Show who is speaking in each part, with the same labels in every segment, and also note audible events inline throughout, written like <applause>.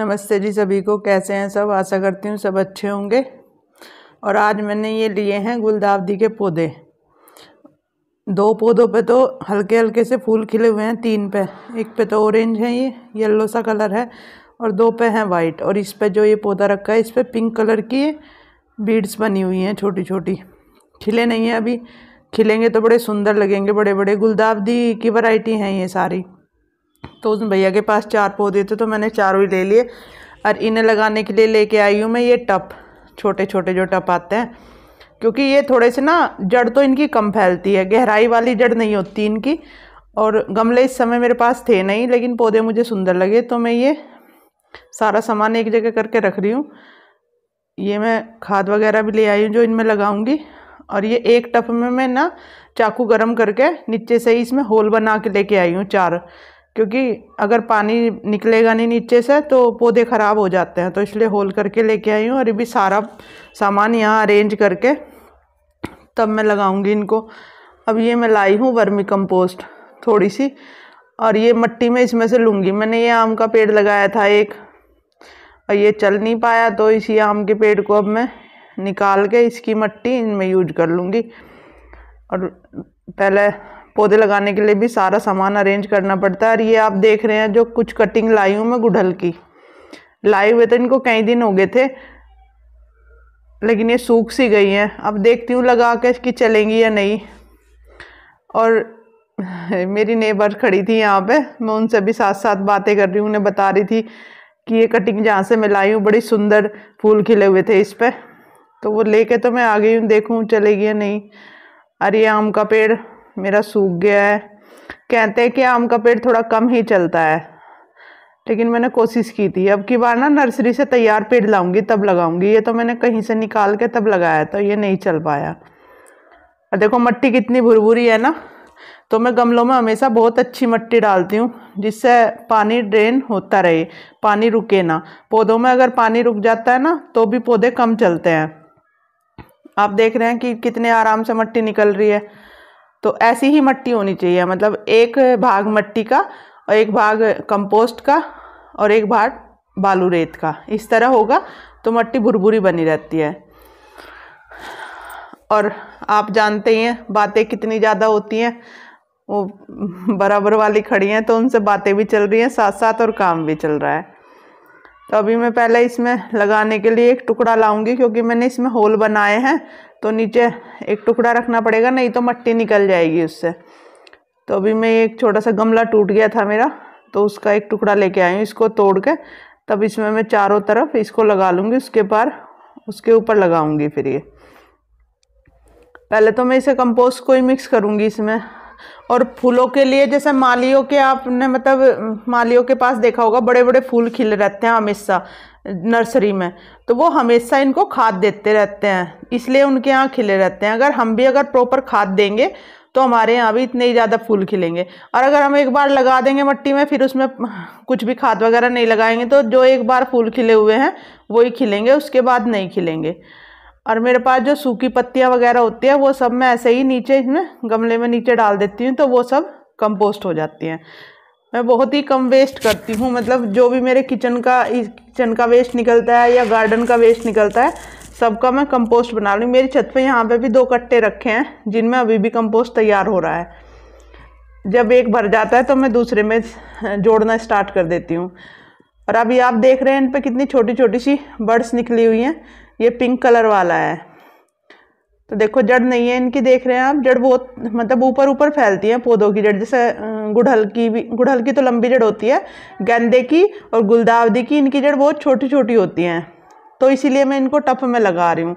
Speaker 1: नमस्ते जी सभी को कैसे हैं सब आशा करती हूँ सब अच्छे होंगे और आज मैंने ये लिए हैं गुलदावदी के पौधे दो पौधों पे तो हल्के हल्के से फूल खिले हुए हैं तीन पे एक पे तो ऑरेंज है ये येलो सा कलर है और दो पे हैं वाइट और इस पे जो ये पौधा रखा है इस पे पिंक कलर की बीड्स बनी हुई हैं छोटी छोटी खिले नहीं हैं अभी खिलेंगे तो बड़े सुंदर लगेंगे बड़े बड़े गुलदावदी की वैरायटी हैं ये सारी तो उस भैया के पास चार पौधे थे तो मैंने चारों ही ले लिए और इन्हें लगाने के लिए लेके आई हूँ मैं ये टप छोटे छोटे जो टप आते हैं क्योंकि ये थोड़े से ना जड़ तो इनकी कम फैलती है गहराई वाली जड़ नहीं होती इनकी और गमले इस समय मेरे पास थे नहीं लेकिन पौधे मुझे सुंदर लगे तो मैं ये सारा सामान एक जगह करके रख रही हूँ ये मैं खाद वगैरह भी ले आई हूँ जो इनमें लगाऊंगी और ये एक टप में मैं ना चाकू गरम करके नीचे से ही इसमें होल बना के लेके आई हूँ चार क्योंकि अगर पानी निकलेगा नहीं नीचे से तो पौधे ख़राब हो जाते हैं तो इसलिए होल करके लेके आई हूँ और अभी सारा सामान यहाँ अरेंज करके तब मैं लगाऊंगी इनको अब ये मैं लाई हूँ वर्मी कंपोस्ट थोड़ी सी और ये मट्टी में इसमें से लूँगी मैंने ये आम का पेड़ लगाया था एक और ये चल नहीं पाया तो इसी आम के पेड़ को अब मैं निकाल के इसकी मट्टी इनमें यूज कर लूँगी और पहले पौधे लगाने के लिए भी सारा सामान अरेंज करना पड़ता है और ये आप देख रहे हैं जो कुछ कटिंग लाई हूँ मैं गुड़हल की लाए हुए तो इनको कई दिन हो गए थे लेकिन ये सूख सी गई हैं अब देखती हूँ लगा के कि चलेंगी या नहीं और <laughs> मेरी नेबर खड़ी थी यहाँ पे मैं उनसे भी साथ साथ बातें कर रही हूँ उन्हें बता रही थी कि ये कटिंग जहाँ से मैं लाई हूँ बड़ी सुंदर फूल खिले हुए थे इस पर तो वो लेके तो मैं आ गई हूँ देखूँ चलेगी या नहीं अरे आम का पेड़ मेरा सूख गया है कहते हैं कि आम का पेड़ थोड़ा कम ही चलता है लेकिन मैंने कोशिश की थी अब की बार ना नर्सरी से तैयार पेड़ लाऊंगी तब लगाऊंगी ये तो मैंने कहीं से निकाल के तब लगाया तो ये नहीं चल पाया और देखो मट्टी कितनी भुरभुरी है ना तो मैं गमलों में हमेशा बहुत अच्छी मट्टी डालती हूँ जिससे पानी ड्रेन होता रहे पानी रुके ना पौधों में अगर पानी रुक जाता है ना तो भी पौधे कम चलते हैं आप देख रहे हैं कि कितने आराम से मट्टी निकल रही है तो ऐसी ही मट्टी होनी चाहिए मतलब एक भाग मट्टी का और एक भाग कंपोस्ट का और एक भाग बालू रेत का इस तरह होगा तो मट्टी भुरभुरी बनी रहती है और आप जानते ही हैं बातें कितनी ज़्यादा होती हैं वो बराबर वाली खड़ी हैं तो उनसे बातें भी चल रही हैं साथ साथ और काम भी चल रहा है तो अभी मैं पहले इसमें लगाने के लिए एक टुकड़ा लाऊंगी क्योंकि मैंने इसमें होल बनाए हैं तो नीचे एक टुकड़ा रखना पड़ेगा नहीं तो मट्टी निकल जाएगी उससे तो अभी मैं एक छोटा सा गमला टूट गया था मेरा तो उसका एक टुकड़ा लेके आई हूँ इसको तोड़ के तब इसमें मैं चारों तरफ इसको लगा लूँगी उसके पार उसके ऊपर लगाऊँगी फिर ये पहले तो मैं इसे कंपोस्ट को ही मिक्स करूँगी इसमें और फूलों के लिए जैसे मालियों के आपने मतलब मालियों के पास देखा होगा बड़े बड़े फूल खिले रहते हैं हमेशा नर्सरी में तो वो हमेशा इनको खाद देते रहते हैं इसलिए उनके यहाँ खिले रहते हैं अगर हम भी अगर प्रॉपर खाद देंगे तो हमारे यहाँ भी इतने ही ज़्यादा फूल खिलेंगे और अगर हम एक बार लगा देंगे मिट्टी में फिर उसमें कुछ भी खाद वगैरह नहीं लगाएंगे तो जो एक बार फूल खिले हुए हैं वही खिलेंगे उसके बाद नहीं खिलेंगे और मेरे पास जो सूखी पत्तियाँ वगैरह होती है वो सब मैं ऐसे ही नीचे इसमें गमले में नीचे डाल देती हूँ तो वो सब कंपोस्ट हो जाती हैं मैं बहुत ही कम वेस्ट करती हूँ मतलब जो भी मेरे किचन का किचन का वेस्ट निकलता है या गार्डन का वेस्ट निकलता है सबका मैं कंपोस्ट बना लूँ मेरी छत पे यहाँ पे भी दो कट्टे रखे हैं जिनमें अभी भी कंपोस्ट तैयार हो रहा है जब एक भर जाता है तो मैं दूसरे में जोड़ना स्टार्ट कर देती हूँ और अभी आप देख रहे हैं इन पर कितनी छोटी छोटी सी बर्ड्स निकली हुई हैं ये पिंक कलर वाला है तो देखो जड़ नहीं है इनकी देख रहे हैं आप जड़ बहुत मतलब ऊपर ऊपर फैलती है पौधों की जड़ जैसे गुड़हल की भी गुड़हल की तो लंबी जड़ होती है गेंदे की और गुलदावदी की इनकी जड़ बहुत छोटी छोटी होती हैं तो इसीलिए मैं इनको टप में लगा रही हूँ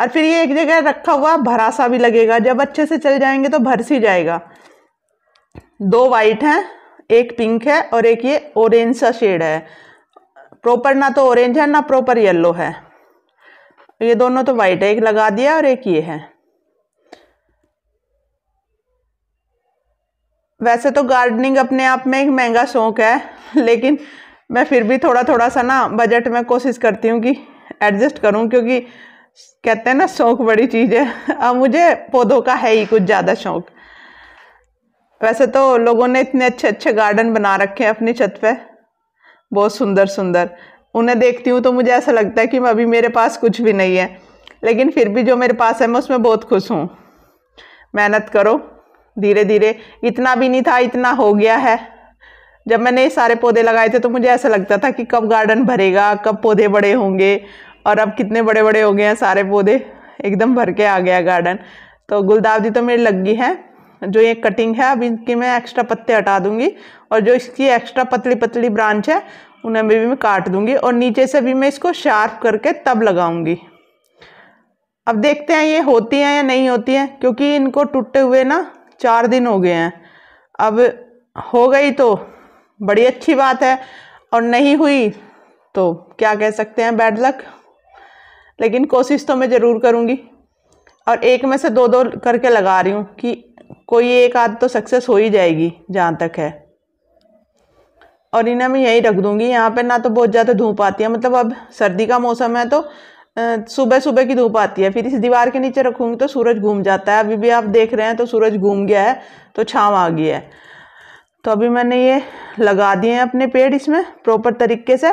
Speaker 1: और फिर ये एक जगह रखा हुआ भरासा भी लगेगा जब अच्छे से चल जाएंगे तो भर सी जाएगा दो वाइट हैं एक पिंक है और एक ये ऑरेंज सा शेड है प्रॉपर ना तो ऑरेंज है ना प्रॉपर येलो है तो ये दोनों तो वाइट है एक लगा दिया और एक ये है वैसे तो गार्डनिंग अपने आप में एक महंगा शौक है लेकिन मैं फिर भी थोड़ा थोड़ा सा ना बजट में कोशिश करती हूँ कि एडजस्ट करूँ क्योंकि कहते हैं ना शौक बड़ी चीज़ है अब मुझे पौधों का है ही कुछ ज़्यादा शौक वैसे तो लोगों ने इतने अच्छे अच्छे गार्डन बना रखे हैं अपनी छत पे बहुत सुंदर सुंदर उन्हें देखती हूँ तो मुझे ऐसा लगता है कि अभी मेरे पास कुछ भी नहीं है लेकिन फिर भी जो मेरे पास है मैं उसमें बहुत खुश हूँ मेहनत करो धीरे धीरे इतना भी नहीं था इतना हो गया है जब मैंने ये सारे पौधे लगाए थे तो मुझे ऐसा लगता था कि कब गार्डन भरेगा कब पौधे बड़े होंगे और अब कितने बड़े बड़े हो गए हैं सारे पौधे एकदम भर के आ गया गार्डन तो जी तो मेरी लगी है जो ये कटिंग है अब इनकी मैं एक्स्ट्रा पत्ते हटा दूंगी और जो इसकी एक्स्ट्रा पतली पतली ब्रांच है उन्हें भी मैं काट दूंगी और नीचे से भी मैं इसको शार्प करके तब लगाऊंगी अब देखते हैं ये होती हैं या नहीं होती हैं क्योंकि इनको टूटे हुए ना चार दिन हो गए हैं अब हो गई तो बड़ी अच्छी बात है और नहीं हुई तो क्या कह सकते हैं बैड लक लेकिन कोशिश तो मैं ज़रूर करूँगी और एक में से दो दो करके लगा रही हूँ कि कोई एक आध तो सक्सेस हो ही जाएगी जहाँ तक है और इन्हें मैं यही रख दूँगी यहाँ पर ना तो बहुत ज़्यादा धूप आती है मतलब अब सर्दी का मौसम है तो सुबह सुबह की धूप आती है फिर इस दीवार के नीचे रखूँगी तो सूरज घूम जाता है अभी भी आप देख रहे हैं तो सूरज घूम गया है तो छाँव आ गई है तो अभी मैंने ये लगा दिए हैं अपने पेड़ इसमें प्रॉपर तरीके से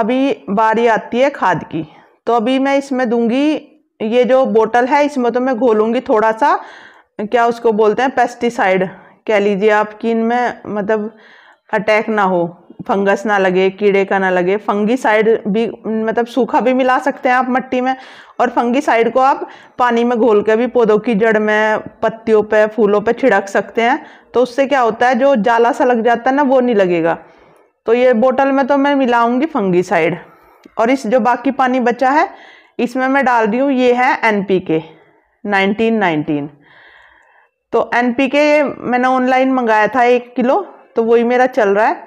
Speaker 1: अभी बारी आती है खाद की तो अभी मैं इसमें दूंगी ये जो बोतल है इसमें तो मैं घोलूँगी थोड़ा सा क्या उसको बोलते हैं पेस्टिसाइड कह लीजिए आप कि इनमें मतलब अटैक ना हो फंगस ना लगे कीड़े का ना लगे फंगी साइड भी मतलब सूखा भी मिला सकते हैं आप मट्टी में और फंगी साइड को आप पानी में घोल के भी पौधों की जड़ में पत्तियों पे फूलों पे छिड़क सकते हैं तो उससे क्या होता है जो जाला सा लग जाता है ना वो नहीं लगेगा तो ये बोतल में तो मैं मिलाऊँगी साइड और इस जो बाकी पानी बचा है इसमें मैं डाल रही हूँ ये है N P K nineteen nineteen तो एन पी के मैंने ऑनलाइन मंगाया था एक किलो तो वही मेरा चल रहा है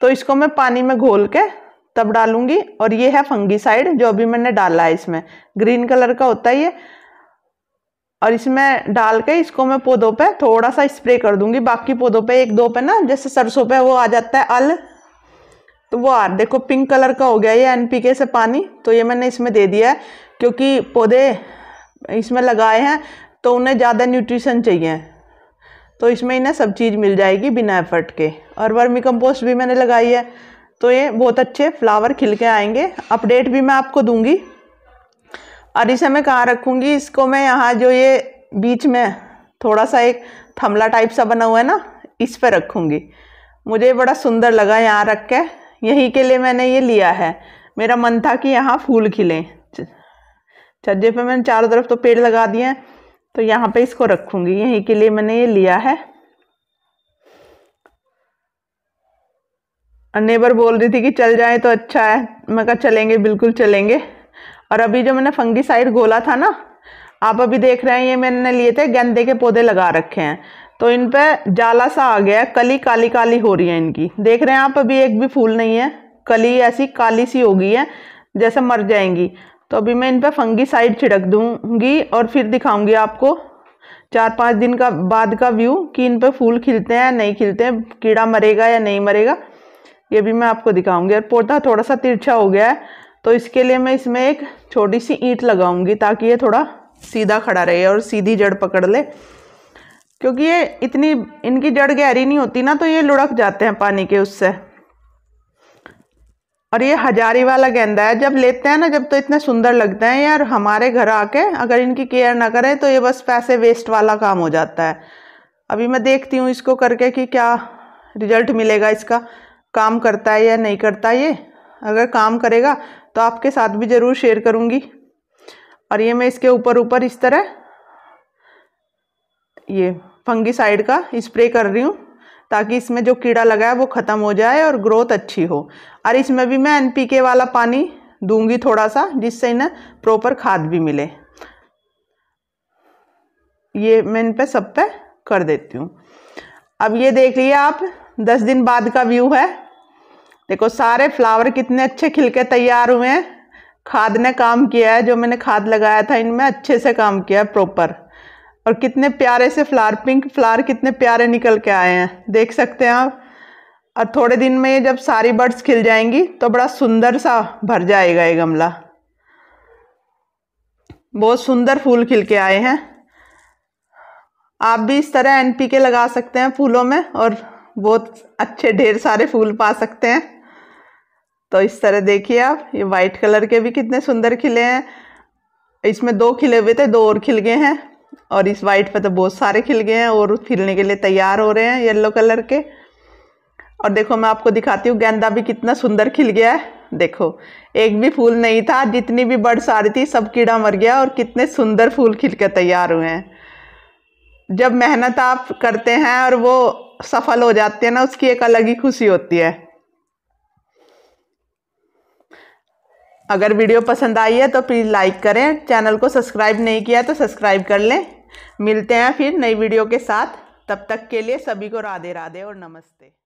Speaker 1: तो इसको मैं पानी में घोल के तब डालूंगी और ये है फंगीसाइड जो अभी मैंने डाला है इसमें ग्रीन कलर का होता है ये और इसमें डाल के इसको मैं पौधों पे थोड़ा सा स्प्रे कर दूंगी बाकी पौधों पे एक दो पे ना जैसे सरसों पे वो आ जाता है अल तो वो आ देखो पिंक कलर का हो गया ये एनपीके से पानी तो ये मैंने इसमें दे दिया है क्योंकि पौधे इसमें लगाए हैं तो उन्हें ज़्यादा न्यूट्रिशन चाहिए तो इसमें ही ना सब चीज़ मिल जाएगी बिना एफर्ट के और वर्मी कंपोस्ट भी मैंने लगाई है तो ये बहुत अच्छे फ्लावर खिल के आएंगे अपडेट भी मैं आपको दूंगी और इसे मैं कहाँ रखूँगी इसको मैं यहाँ जो ये बीच में थोड़ा सा एक थमला टाइप सा बना हुआ है ना इस पर रखूँगी मुझे बड़ा सुंदर लगा यहाँ रख के यहीं के लिए मैंने ये लिया है मेरा मन था कि यहाँ फूल खिलें छज्जे पे मैंने चारों तरफ तो पेड़ लगा दिए हैं तो यहाँ पे इसको रखूंगी यहीं के लिए मैंने ये लिया है नेबर बोल रही थी कि चल जाए तो अच्छा है मैं कहा चलेंगे बिल्कुल चलेंगे और अभी जो मैंने फंगी साइड गोला था ना आप अभी देख रहे हैं ये मैंने लिए थे गेंदे के पौधे लगा रखे हैं तो इन पे जाला सा आ गया है कली काली काली हो रही है इनकी देख रहे हैं आप अभी एक भी फूल नहीं है कली ऐसी काली सी हो गई है जैसे मर जाएंगी तो अभी मैं इन पर फंगी साइड छिड़क दूंगी और फिर दिखाऊंगी आपको चार पाँच दिन का बाद का व्यू कि इन पर फूल खिलते हैं या नहीं खिलते हैं कीड़ा मरेगा या नहीं मरेगा ये भी मैं आपको दिखाऊंगी और पौधा थोड़ा सा तिरछा हो गया है तो इसके लिए मैं इसमें एक छोटी सी ईंट लगाऊंगी ताकि ये थोड़ा सीधा खड़ा रहे और सीधी जड़ पकड़ ले क्योंकि ये इतनी इनकी जड़ गहरी नहीं होती ना तो ये लुढ़क जाते हैं पानी के उससे और ये हजारी वाला गेंदा है जब लेते हैं ना जब तो इतने सुंदर लगते हैं यार हमारे घर आके अगर इनकी केयर ना करें तो ये बस पैसे वेस्ट वाला काम हो जाता है अभी मैं देखती हूँ इसको करके कि क्या रिजल्ट मिलेगा इसका काम करता है या नहीं करता ये अगर काम करेगा तो आपके साथ भी ज़रूर शेयर करूँगी और ये मैं इसके ऊपर ऊपर इस तरह ये फंगी साइड का स्प्रे कर रही हूँ ताकि इसमें जो कीड़ा लगा है वो ख़त्म हो जाए और ग्रोथ अच्छी हो और इसमें भी मैं एनपीके वाला पानी दूंगी थोड़ा सा जिससे इन्हें प्रॉपर खाद भी मिले ये मैं इन पे सब पे कर देती हूँ अब ये देख लिए आप दस दिन बाद का व्यू है देखो सारे फ्लावर कितने अच्छे खिल के तैयार हुए हैं खाद ने काम किया है जो मैंने खाद लगाया था इनमें अच्छे से काम किया है प्रॉपर और कितने प्यारे से फ्लावर पिंक फ्लावर कितने प्यारे निकल के आए हैं देख सकते हैं आप और थोड़े दिन में ये जब सारी बर्ड्स खिल जाएंगी तो बड़ा सुंदर सा भर जाएगा ये गमला बहुत सुंदर फूल खिल के आए हैं आप भी इस तरह एनपीके लगा सकते हैं फूलों में और बहुत अच्छे ढेर सारे फूल पा सकते हैं तो इस तरह देखिए आप ये वाइट कलर के भी कितने सुंदर खिले हैं इसमें दो खिले हुए थे दो और खिल गए हैं और इस वाइट पे तो बहुत सारे खिल गए हैं और खिलने के लिए तैयार हो रहे हैं येलो कलर के और देखो मैं आपको दिखाती हूँ गेंदा भी कितना सुंदर खिल गया है देखो एक भी फूल नहीं था जितनी भी बर्ड्स आ रही थी सब कीड़ा मर गया और कितने सुंदर फूल खिल के तैयार हुए हैं जब मेहनत आप करते हैं और वो सफल हो जाते हैं ना उसकी एक अलग ही खुशी होती है अगर वीडियो पसंद आई है तो प्लीज़ लाइक करें चैनल को सब्सक्राइब नहीं किया तो सब्सक्राइब कर लें मिलते हैं फिर नई वीडियो के साथ तब तक के लिए सभी को राधे राधे और नमस्ते